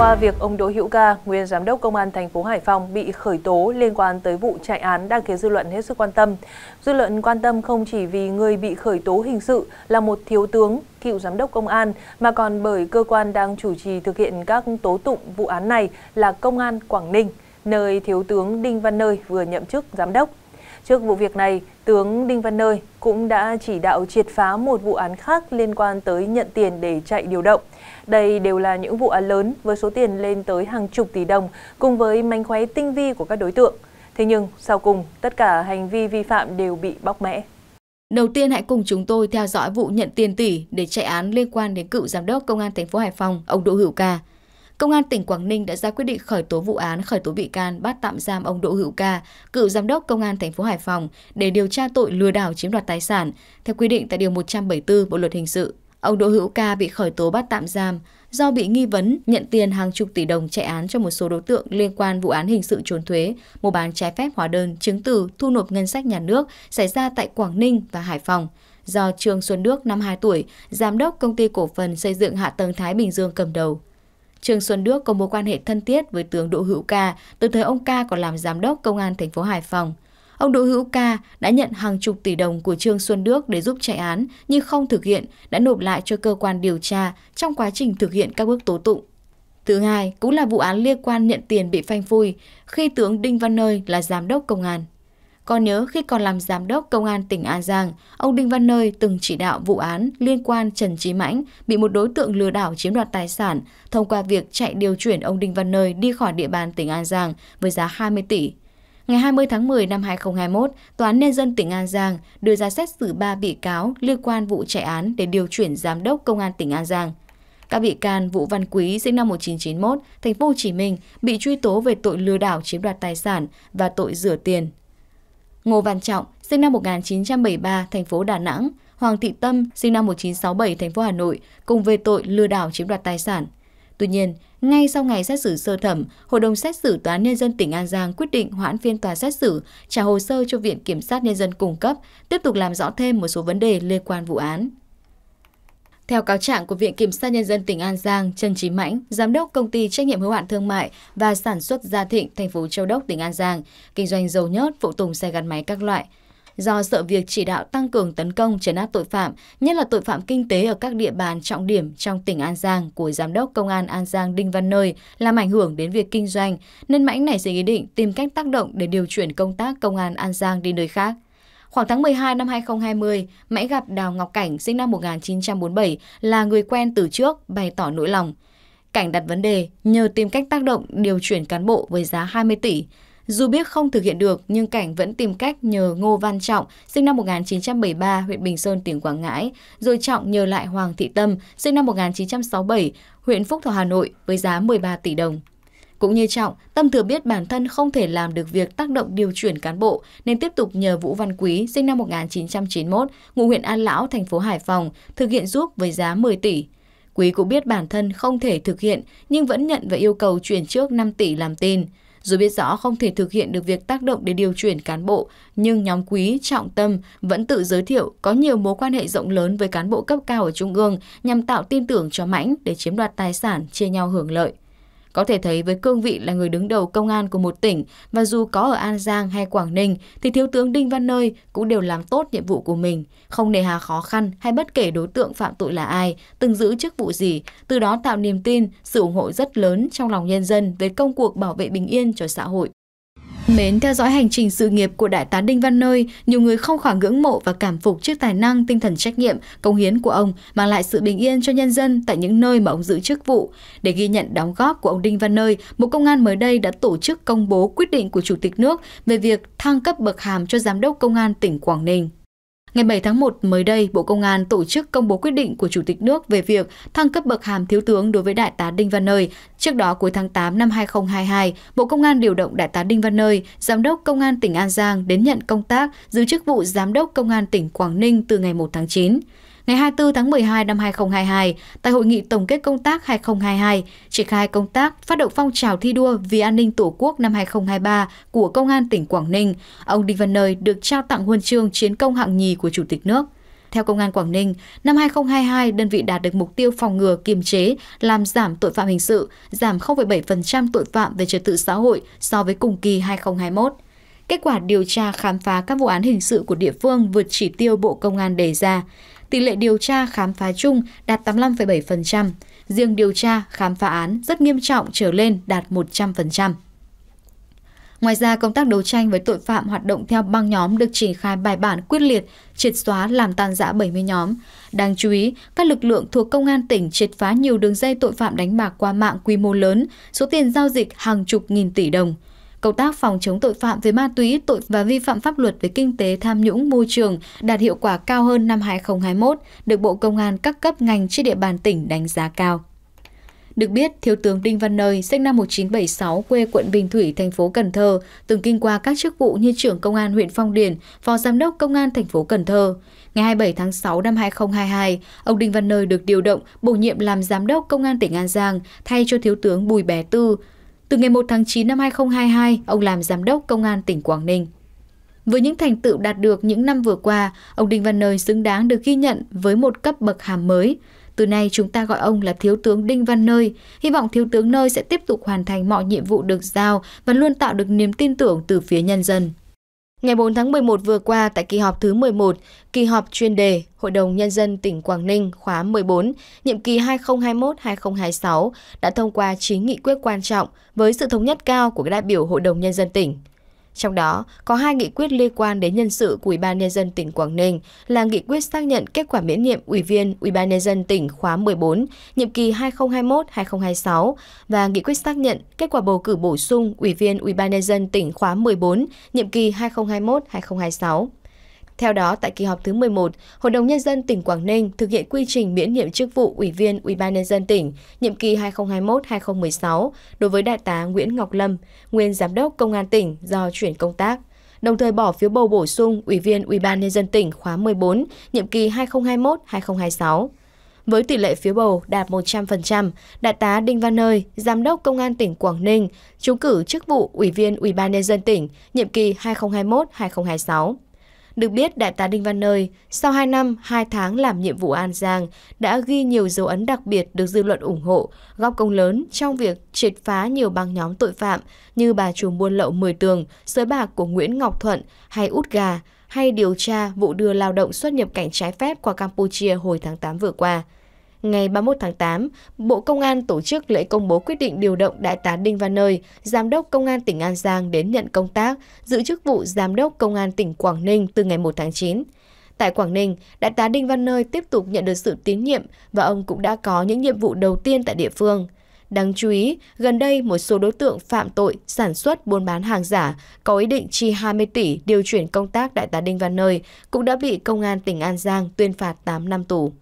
qua việc ông Đỗ Hữu Ca, nguyên giám đốc công an thành phố Hải Phòng bị khởi tố liên quan tới vụ chạy án đang khiến dư luận hết sức quan tâm. Dư luận quan tâm không chỉ vì người bị khởi tố hình sự là một thiếu tướng, cựu giám đốc công an mà còn bởi cơ quan đang chủ trì thực hiện các tố tụng vụ án này là công an Quảng Ninh, nơi thiếu tướng Đinh Văn Nơi vừa nhậm chức giám đốc. Trước vụ việc này, tướng Đinh Văn Nơi cũng đã chỉ đạo triệt phá một vụ án khác liên quan tới nhận tiền để chạy điều động. Đây đều là những vụ án lớn với số tiền lên tới hàng chục tỷ đồng cùng với manh khóe tinh vi của các đối tượng. Thế nhưng, sau cùng, tất cả hành vi vi phạm đều bị bóc mẽ. Đầu tiên hãy cùng chúng tôi theo dõi vụ nhận tiền tỷ để chạy án liên quan đến cựu giám đốc công an thành phố Hải Phòng, ông Đỗ Hữu Ca. Công an tỉnh Quảng Ninh đã ra quyết định khởi tố vụ án, khởi tố bị can, bắt tạm giam ông Đỗ Hữu Ca, cựu giám đốc công an thành phố Hải Phòng để điều tra tội lừa đảo chiếm đoạt tài sản theo quy định tại điều 174 Bộ luật hình sự. Ông Đỗ Hữu Ca bị khởi tố bắt tạm giam do bị nghi vấn nhận tiền hàng chục tỷ đồng chạy án cho một số đối tượng liên quan vụ án hình sự trốn thuế, mua bán trái phép hóa đơn, chứng từ thu nộp ngân sách nhà nước xảy ra tại Quảng Ninh và Hải Phòng do Trương Xuân Đức, 52 tuổi, giám đốc công ty cổ phần xây dựng hạ tầng Thái Bình Dương cầm đầu. Trương Xuân Đức có mối quan hệ thân thiết với tướng Đỗ Hữu Ca từ thời ông Ca còn làm giám đốc công an thành phố Hải Phòng. Ông Đỗ Hữu Ca đã nhận hàng chục tỷ đồng của Trương Xuân Đức để giúp chạy án nhưng không thực hiện, đã nộp lại cho cơ quan điều tra trong quá trình thực hiện các bước tố tụng. Thứ hai cũng là vụ án liên quan nhận tiền bị phanh phui khi tướng Đinh Văn Nơi là giám đốc công an. Còn nhớ khi còn làm giám đốc công an tỉnh An Giang, ông Đinh Văn Nơi từng chỉ đạo vụ án liên quan Trần Trí Mãnh bị một đối tượng lừa đảo chiếm đoạt tài sản thông qua việc chạy điều chuyển ông Đinh Văn Nơi đi khỏi địa bàn tỉnh An Giang với giá 20 tỷ. Ngày 20 tháng 10 năm 2021, Tòa án Nhân dân tỉnh An Giang đưa ra xét xử 3 bị cáo liên quan vụ chạy án để điều chuyển giám đốc công an tỉnh An Giang. Các bị can Vũ Văn Quý sinh năm 1991, thành phố Hồ Chí Minh bị truy tố về tội lừa đảo chiếm đoạt tài sản và tội rửa tiền. Ngô Văn Trọng, sinh năm 1973, thành phố Đà Nẵng, Hoàng Thị Tâm, sinh năm 1967, thành phố Hà Nội, cùng về tội lừa đảo chiếm đoạt tài sản. Tuy nhiên, ngay sau ngày xét xử sơ thẩm, Hội đồng xét xử Tòa án Nhân dân tỉnh An Giang quyết định hoãn phiên tòa xét xử, trả hồ sơ cho Viện Kiểm sát Nhân dân cung cấp, tiếp tục làm rõ thêm một số vấn đề liên quan vụ án. Theo cáo trạng của Viện Kiểm sát Nhân dân tỉnh An Giang, Trần Chí Mãnh, giám đốc công ty trách nhiệm hữu hạn thương mại và sản xuất Gia Thịnh, thành phố Châu Đốc, tỉnh An Giang, kinh doanh dầu nhớt, phụ tùng xe gắn máy các loại. Do sợ việc chỉ đạo tăng cường tấn công trấn áp tội phạm, nhất là tội phạm kinh tế ở các địa bàn trọng điểm trong tỉnh An Giang của Giám đốc Công an An Giang Đinh Văn Nơi làm ảnh hưởng đến việc kinh doanh, nên Mãnh nảy sinh ý định tìm cách tác động để điều chuyển công tác Công an An Giang đi nơi khác. Khoảng tháng 12 năm 2020, Mãnh gặp Đào Ngọc Cảnh sinh năm 1947 là người quen từ trước bày tỏ nỗi lòng. Cảnh đặt vấn đề nhờ tìm cách tác động điều chuyển cán bộ với giá 20 tỷ. Dù biết không thực hiện được nhưng Cảnh vẫn tìm cách nhờ Ngô Văn Trọng sinh năm 1973 huyện Bình Sơn tỉnh Quảng Ngãi rồi Trọng nhờ lại Hoàng Thị Tâm sinh năm 1967 huyện Phúc Thọ Hà Nội với giá 13 tỷ đồng. Cũng như Trọng, Tâm thừa biết bản thân không thể làm được việc tác động điều chuyển cán bộ nên tiếp tục nhờ Vũ Văn Quý, sinh năm 1991, ngụ huyện An Lão, thành phố Hải Phòng, thực hiện giúp với giá 10 tỷ. Quý cũng biết bản thân không thể thực hiện nhưng vẫn nhận và yêu cầu chuyển trước 5 tỷ làm tin. Dù biết rõ không thể thực hiện được việc tác động để điều chuyển cán bộ, nhưng nhóm quý trọng tâm vẫn tự giới thiệu có nhiều mối quan hệ rộng lớn với cán bộ cấp cao ở Trung ương nhằm tạo tin tưởng cho Mãnh để chiếm đoạt tài sản chia nhau hưởng lợi. Có thể thấy với cương vị là người đứng đầu công an của một tỉnh và dù có ở An Giang hay Quảng Ninh thì Thiếu tướng Đinh Văn Nơi cũng đều làm tốt nhiệm vụ của mình, không nề hà khó khăn hay bất kể đối tượng phạm tội là ai, từng giữ chức vụ gì, từ đó tạo niềm tin, sự ủng hộ rất lớn trong lòng nhân dân về công cuộc bảo vệ bình yên cho xã hội. Mến theo dõi hành trình sự nghiệp của đại tá Đinh Văn Nơi, nhiều người không khỏi ngưỡng mộ và cảm phục trước tài năng, tinh thần trách nhiệm, công hiến của ông mang lại sự bình yên cho nhân dân tại những nơi mà ông giữ chức vụ. Để ghi nhận đóng góp của ông Đinh Văn Nơi, Bộ Công an mới đây đã tổ chức công bố quyết định của Chủ tịch nước về việc thăng cấp bậc hàm cho Giám đốc Công an tỉnh Quảng Ninh. Ngày 7 tháng 1 mới đây, Bộ Công an tổ chức công bố quyết định của Chủ tịch nước về việc thăng cấp bậc hàm thiếu tướng đối với Đại tá Đinh Văn Nơi. Trước đó, cuối tháng 8 năm 2022, Bộ Công an điều động Đại tá Đinh Văn Nơi, Giám đốc Công an tỉnh An Giang đến nhận công tác giữ chức vụ Giám đốc Công an tỉnh Quảng Ninh từ ngày 1 tháng 9. Ngày 24 tháng 12 năm 2022, tại hội nghị tổng kết công tác 2022, triển khai công tác phát động phong trào thi đua vì an ninh Tổ quốc năm 2023 của Công an tỉnh Quảng Ninh, ông Đinh Văn Nơi được trao tặng huân chương chiến công hạng nhì của Chủ tịch nước. Theo Công an Quảng Ninh, năm 2022, đơn vị đạt được mục tiêu phòng ngừa, kiềm chế, làm giảm tội phạm hình sự, giảm 0,7% tội phạm về trật tự xã hội so với cùng kỳ 2021. Kết quả điều tra khám phá các vụ án hình sự của địa phương vượt chỉ tiêu Bộ Công an đề ra tỷ lệ điều tra khám phá chung đạt 85,7%, riêng điều tra khám phá án rất nghiêm trọng trở lên đạt 100%. Ngoài ra, công tác đấu tranh với tội phạm hoạt động theo băng nhóm được triển khai bài bản quyết liệt, triệt xóa làm tan rã 70 nhóm. Đáng chú ý, các lực lượng thuộc công an tỉnh triệt phá nhiều đường dây tội phạm đánh bạc qua mạng quy mô lớn, số tiền giao dịch hàng chục nghìn tỷ đồng. Công tác phòng chống tội phạm về ma túy, tội và vi phạm pháp luật về kinh tế tham nhũng môi trường đạt hiệu quả cao hơn năm 2021, được Bộ Công an các cấp ngành trên địa bàn tỉnh đánh giá cao. Được biết, Thiếu tướng Đinh Văn Nơi, sinh năm 1976, quê quận Bình Thủy, thành phố Cần Thơ, từng kinh qua các chức vụ như trưởng công an huyện Phong Điền, phó giám đốc công an thành phố Cần Thơ. Ngày 27 tháng 6 năm 2022, ông Đinh Văn Nơi được điều động bổ nhiệm làm giám đốc công an tỉnh An Giang thay cho Thiếu tướng Bùi Bé Tư, từ ngày 1 tháng 9 năm 2022, ông làm giám đốc công an tỉnh Quảng Ninh. Với những thành tựu đạt được những năm vừa qua, ông Đinh Văn Nơi xứng đáng được ghi nhận với một cấp bậc hàm mới. Từ nay chúng ta gọi ông là Thiếu tướng Đinh Văn Nơi. Hy vọng Thiếu tướng Nơi sẽ tiếp tục hoàn thành mọi nhiệm vụ được giao và luôn tạo được niềm tin tưởng từ phía nhân dân. Ngày 4 tháng 11 vừa qua tại kỳ họp thứ 11, kỳ họp chuyên đề Hội đồng Nhân dân tỉnh Quảng Ninh khóa 14, nhiệm kỳ 2021-2026 đã thông qua 9 nghị quyết quan trọng với sự thống nhất cao của các đại biểu Hội đồng Nhân dân tỉnh. Trong đó, có hai nghị quyết liên quan đến nhân sự của Ủy ban nhân dân tỉnh Quảng Ninh là nghị quyết xác nhận kết quả miễn nhiệm ủy viên Ủy ban nhân dân tỉnh khóa 14, nhiệm kỳ 2021-2026 và nghị quyết xác nhận kết quả bầu cử bổ sung ủy viên Ủy ban nhân dân tỉnh khóa 14, nhiệm kỳ 2021-2026. Theo đó, tại kỳ họp thứ 11, Hội đồng Nhân dân tỉnh Quảng Ninh thực hiện quy trình miễn nhiệm chức vụ Ủy viên Ủy ban Nhân dân tỉnh, nhiệm kỳ 2021-2016 đối với Đại tá Nguyễn Ngọc Lâm, nguyên Giám đốc Công an tỉnh do chuyển công tác đồng thời bỏ phiếu bầu bổ sung Ủy viên Ủy ban Nhân dân tỉnh khóa 14, nhiệm kỳ 2021-2026. Với tỷ lệ phiếu bầu đạt 100%, Đại tá Đinh Văn Nơi, Giám đốc Công an tỉnh Quảng Ninh, trúng cử chức vụ Ủy viên Ủy ban Nhân dân tỉnh, nhiệm kỳ 2021-2026. Được biết, Đại tá Đinh Văn Nơi, sau 2 năm, 2 tháng làm nhiệm vụ An Giang, đã ghi nhiều dấu ấn đặc biệt được dư luận ủng hộ, góp công lớn trong việc triệt phá nhiều băng nhóm tội phạm như bà trùm buôn lậu 10 tường, sới bạc của Nguyễn Ngọc Thuận hay út gà, hay điều tra vụ đưa lao động xuất nhập cảnh trái phép qua Campuchia hồi tháng 8 vừa qua. Ngày 31 tháng 8, Bộ Công an tổ chức lễ công bố quyết định điều động Đại tá Đinh Văn Nơi, Giám đốc Công an tỉnh An Giang đến nhận công tác, giữ chức vụ Giám đốc Công an tỉnh Quảng Ninh từ ngày 1 tháng 9. Tại Quảng Ninh, Đại tá Đinh Văn Nơi tiếp tục nhận được sự tín nhiệm và ông cũng đã có những nhiệm vụ đầu tiên tại địa phương. Đáng chú ý, gần đây một số đối tượng phạm tội sản xuất buôn bán hàng giả có ý định chi 20 tỷ điều chuyển công tác đại tá Đinh Văn Nơi cũng đã bị công an tỉnh An Giang tuyên phạt 8 năm tù.